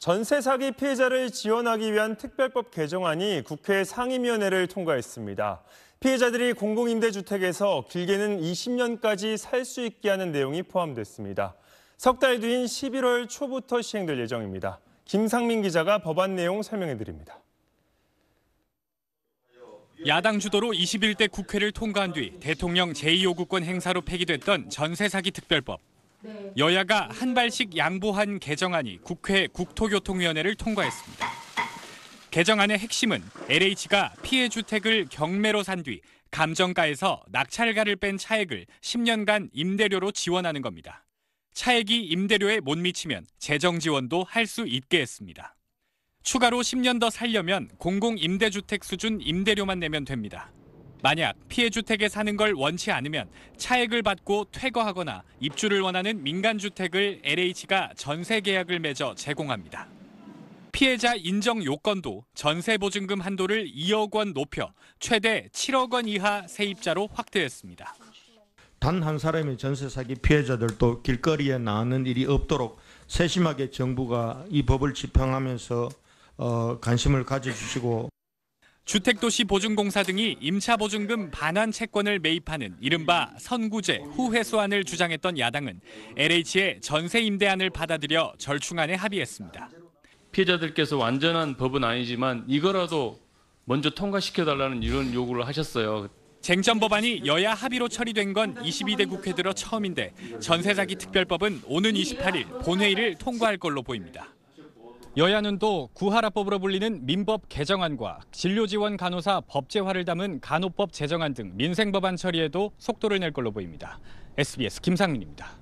전세 사기 피해자를 지원하기 위한 특별법 개정안이 국회 상임위원회를 통과했습니다. 피해자들이 공공임대주택에서 길게는 20년까지 살 수 있게 하는 내용이 포함됐습니다. 석달 뒤인 11월 초부터 시행될 예정입니다. 김상민 기자가 법안 내용 설명해 드립니다. 야당 주도로 21대 국회를 통과한 뒤 대통령 제2요구권 행사로 폐기됐던 전세 사기 특별법. 네. 여야가 한 발씩 양보한 개정안이 국회 국토교통위원회를 통과했습니다. 개정안의 핵심은 LH가 피해 주택을 경매로 산 뒤 감정가에서 낙찰가를 뺀 차액을 10년간 임대료로 지원하는 겁니다. 차액이 임대료에 못 미치면 재정 지원도 할 수 있게 했습니다. 추가로 10년 더 살려면 공공임대주택 수준 임대료만 내면 됩니다. 만약 피해 주택에 사는 걸 원치 않으면 차액을 받고 퇴거하거나 입주를 원하는 민간 주택을 LH가 전세 계약을 맺어 제공합니다. 피해자 인정 요건도 전세 보증금 한도를 2억 원 높여 최대 7억 원 이하 세입자로 확대했습니다. 단 한 사람이 전세 사기 피해자들도 길거리에 나는 일이 없도록 세심하게 정부가 이 법을 집행하면서 어, 관심을 가져주시고 주택도시보증공사 등이 임차보증금 반환 채권을 매입하는 이른바 선구제 후회소안을 주장했던 야당은 LH의 전세 임대안을 받아들여 절충안에 합의했습니다. 피해자들께서 완전한 법은 아니지만 이거라도 먼저 통과시켜달라는 이런 요구를 하셨어요. 쟁점 법안이 여야 합의로 처리된 건 22대 국회 들어 처음인데 전세 자기 특별법은 오는 28일 본회의를 통과할 걸로 보입니다. 여야는 또 구하라법으로 불리는 민법 개정안과 진료지원 간호사 법제화를 담은 간호법 제정안 등 민생 법안 처리에도 속도를 낼 걸로 보입니다. SBS 김상민입니다.